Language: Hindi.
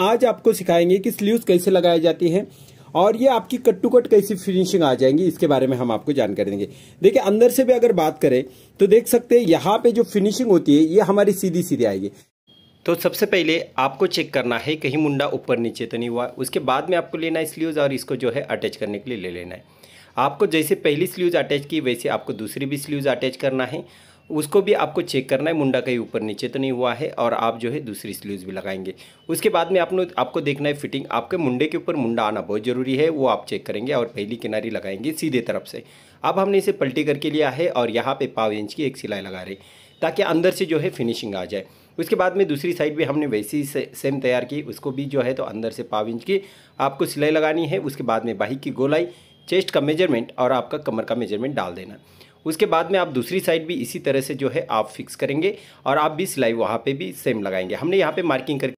आज आपको सिखाएंगे कि स्लीव्स कैसे लगाई जाती है और ये आपकी कट टू कट कैसी फिनिशिंग आ जाएंगी इसके बारे में हम आपको जानकारी देंगे देखिए अंदर से भी अगर बात करें तो देख सकते हैं यहाँ पे जो फिनिशिंग होती है ये हमारी सीधी सीधी आएगी तो सबसे पहले आपको चेक करना है कहीं मुंडा ऊपर नीचे तो नहीं हुआ उसके बाद में आपको लेना है स्लीव्स और इसको जो है अटैच करने के लिए ले लेना है आपको जैसे पहली स्लीव्स अटैच की वैसे आपको दूसरी भी स्लीव्स अटैच करना है उसको भी आपको चेक करना है मुंडा कहीं ऊपर नीचे तो नहीं हुआ है और आप जो है दूसरी स्लीव्स भी लगाएंगे उसके बाद में आपने आपको देखना है फिटिंग आपके मुंडे के ऊपर मुंडा आना बहुत ज़रूरी है वो आप चेक करेंगे और पहली किनारी लगाएंगे सीधे तरफ से अब हमने इसे पलटी करके लिया है और यहाँ पर पाव इंच की एक सिलाई लगा रहे ताकि अंदर से जो है फिनिशिंग आ जाए उसके बाद में दूसरी साइड भी हमने वैसी ही से, सेम तैयार की उसको भी जो है तो अंदर से पाव इंच की आपको सिलाई लगानी है उसके बाद में बाइक की गोलाई चेस्ट का मेजरमेंट और आपका कमर का मेजरमेंट डाल देना उसके बाद में आप दूसरी साइड भी इसी तरह से जो है आप फिक्स करेंगे और आप भी सिलाई वहाँ पे भी सेम लगाएंगे हमने यहाँ पे मार्किंग करके